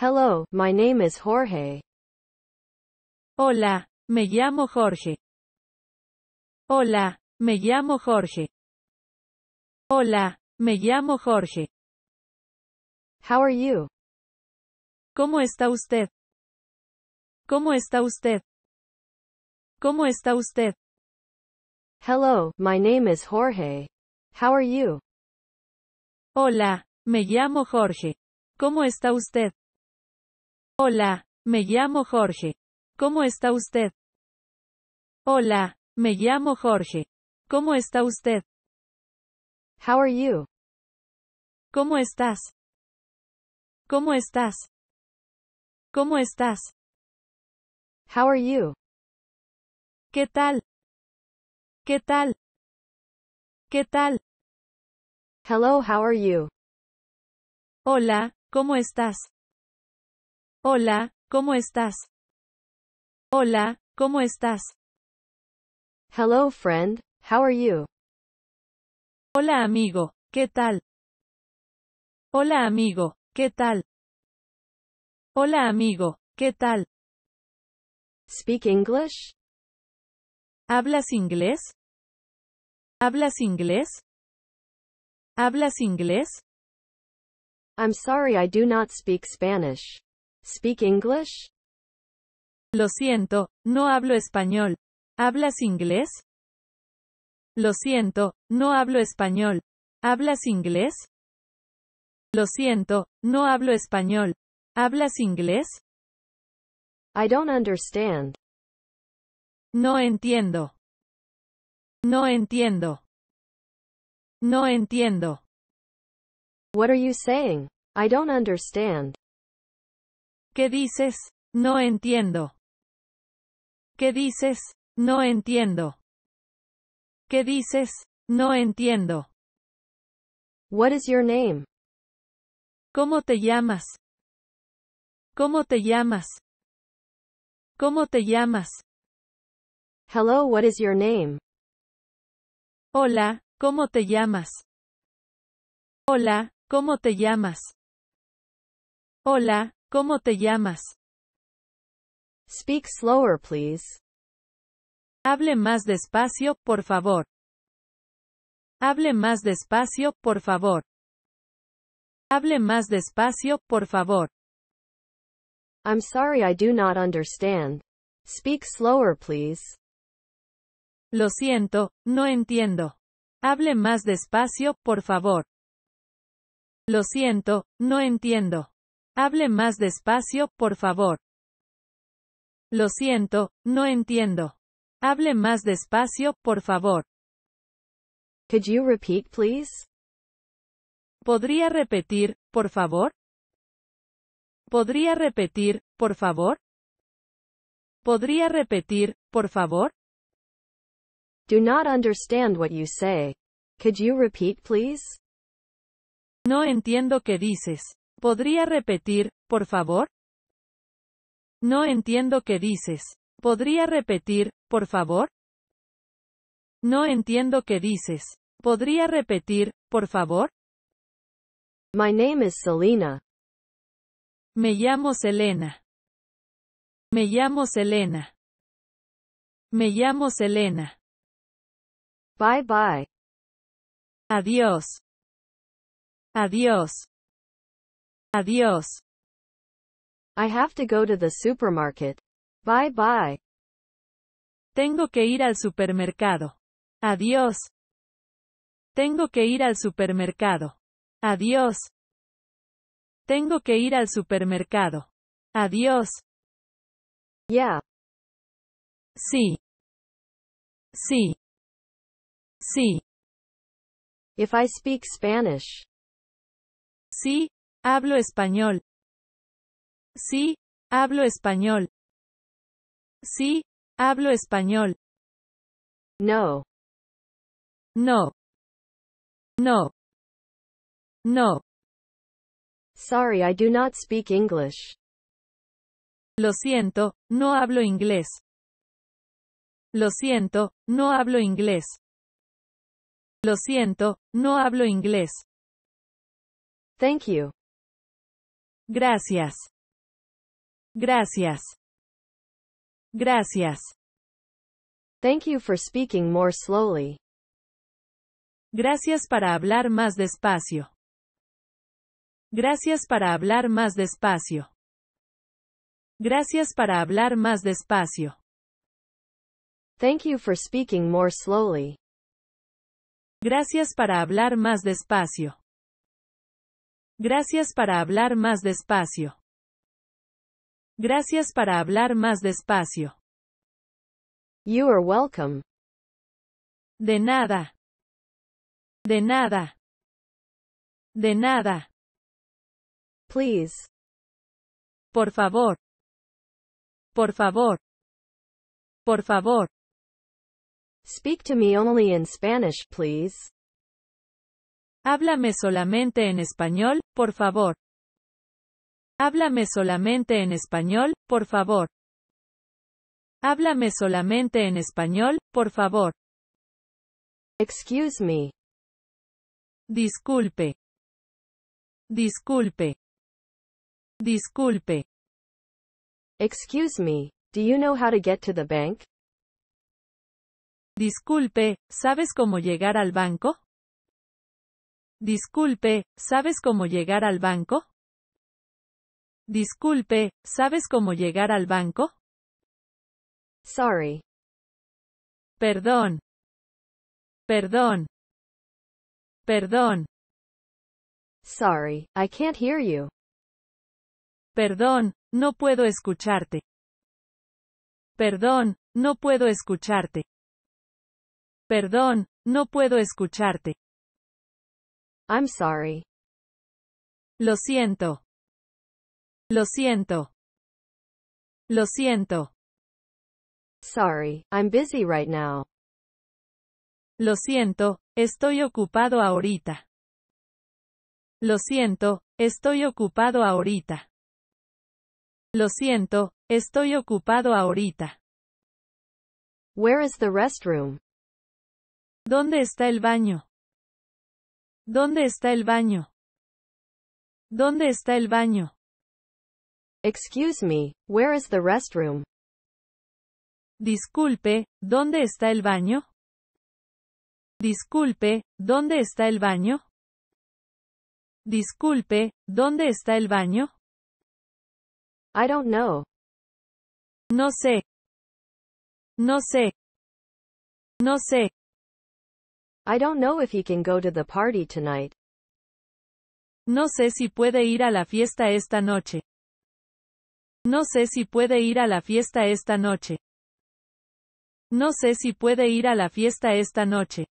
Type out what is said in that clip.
Hello, my name is Jorge. Hola, me llamo Jorge. Hola, me llamo Jorge. Hola, me llamo Jorge. How are you? ¿Cómo está usted? ¿Cómo está usted? ¿Cómo está usted? Hello, my name is Jorge. How are you? Hola, me llamo Jorge. ¿Cómo está usted? Hola, me llamo Jorge. ¿Cómo está usted? Hola, me llamo Jorge. ¿Cómo está usted? How are you? ¿Cómo estás? ¿Cómo estás? ¿Cómo estás? How are you? ¿Qué tal? ¿Qué tal? ¿Qué tal? Hello, how are you? Hola, ¿cómo estás? Hola, ¿cómo estás? Hola, ¿cómo estás? Hello friend, how are you? Hola amigo, ¿qué tal? Hola amigo, ¿qué tal? Hola amigo, ¿qué tal? Speak English? ¿Hablas inglés? ¿Hablas inglés? ¿Hablas inglés? I'm sorry I do not speak Spanish. Speak English? Lo siento, no hablo español. ¿Hablas inglés? Lo siento, no hablo español. ¿Hablas inglés? Lo siento, no hablo español. ¿Hablas inglés? I don't understand. No entiendo. No entiendo. No entiendo. What are you saying? I don't understand. ¿Qué dices? No entiendo. ¿Qué dices? No entiendo. ¿Qué dices? No entiendo. What is your name? ¿Cómo te llamas? ¿Cómo te llamas? ¿Cómo te llamas? Hello, what is your name? Hola, ¿cómo te llamas? Hola, ¿cómo te llamas? Hola, ¿Cómo te llamas? Speak slower, please. Hable más despacio, por favor. Hable más despacio, por favor. Hable más despacio, por favor. I'm sorry I do not understand. Speak slower, please. Lo siento, no entiendo. Hable más despacio, por favor. Lo siento, no entiendo. Hable más despacio, por favor. Lo siento, no entiendo. Hable más despacio, por favor. Could you repeat, please? ¿Podría repetir, por favor? ¿Podría repetir, por favor? ¿Podría repetir, por favor? Do not understand what you say. Could you repeat, please? No entiendo qué dices. ¿Podría repetir, por favor? No entiendo qué dices. ¿Podría repetir, por favor? No entiendo qué dices. ¿Podría repetir, por favor? My name is Selena. Me llamo Selena. Me llamo Selena. Me llamo Selena. Bye bye. Adiós. Adiós. Adios. I have to go to the supermarket. Bye bye. Tengo que ir al supermercado. Adiós. Tengo que ir al supermercado. Adiós. Tengo que ir al supermercado. Adiós. Yeah. Sí. Sí. Sí. If I speak Spanish. Sí, Hablo español. Sí, hablo español. Sí, hablo español. No. No. No. No. Sorry, I do not speak English. Lo siento, no hablo inglés. Lo siento, no hablo inglés. Lo siento, no hablo inglés. Thank you. Gracias. Gracias. Gracias. Thank you for speaking more slowly. Gracias para hablar más despacio. Gracias para hablar más despacio. Gracias para hablar más despacio. Thank you for speaking more slowly. Gracias para hablar más despacio. Gracias para hablar más despacio. Gracias para hablar más despacio. You are welcome. De nada. De nada. De nada. Please. Por favor. Por favor. Por favor. Speak to me only in Spanish, please. Háblame solamente en español, por favor. Háblame solamente en español, por favor. Háblame solamente en español, por favor. Excuse me. Disculpe. Disculpe. Disculpe. Excuse me. Do you know how to get to the bank? Disculpe, ¿sabes cómo llegar al banco? Disculpe, ¿sabes cómo llegar al banco? Disculpe, ¿sabes cómo llegar al banco? Sorry. Perdón. Perdón. Perdón. Sorry, I can't hear you. Perdón, no puedo escucharte. Perdón, no puedo escucharte. Perdón, no puedo escucharte. I'm sorry. Lo siento. Lo siento. Lo siento. Sorry, I'm busy right now. Lo siento, estoy ocupado ahorita. Lo siento, estoy ocupado ahorita. Lo siento, estoy ocupado ahorita. Where is the restroom? ¿Dónde está el baño? ¿Dónde está el baño? ¿Dónde está el baño? Excuse me, where is the restroom? Disculpe, ¿dónde está el baño? Disculpe, ¿dónde está el baño? Disculpe, ¿dónde está el baño? I don't know. No sé. No sé. No sé. I don't know if he can go to the party tonight. No sé si puede ir a la fiesta esta noche. No sé si puede ir a la fiesta esta noche. No sé si puede ir a la fiesta esta noche.